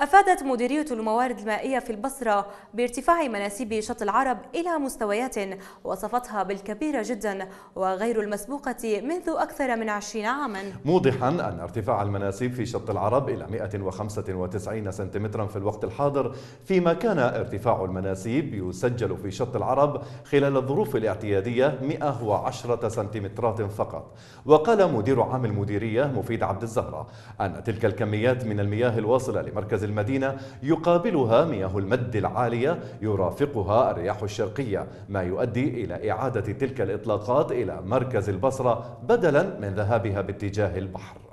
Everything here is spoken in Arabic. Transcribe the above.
أفادت مديرية الموارد المائية في البصرة بارتفاع مناسيب شط العرب إلى مستويات وصفتها بالكبيرة جدا وغير المسبوقة منذ أكثر من 20 عاما موضحا أن ارتفاع المناسيب في شط العرب إلى 195 سنتيمترا في الوقت الحاضر فيما كان ارتفاع المناسيب يسجل في شط العرب خلال الظروف الاعتيادية 110 سنتيمترات فقط وقال مدير عام المديرية مفيد عبد الزهرة أن تلك الكميات من المياه الواصلة لمركز المدينة يقابلها مياه المد العالية يرافقها الرياح الشرقية ما يؤدي إلى إعادة تلك الإطلاقات إلى مركز البصرة بدلا من ذهابها باتجاه البحر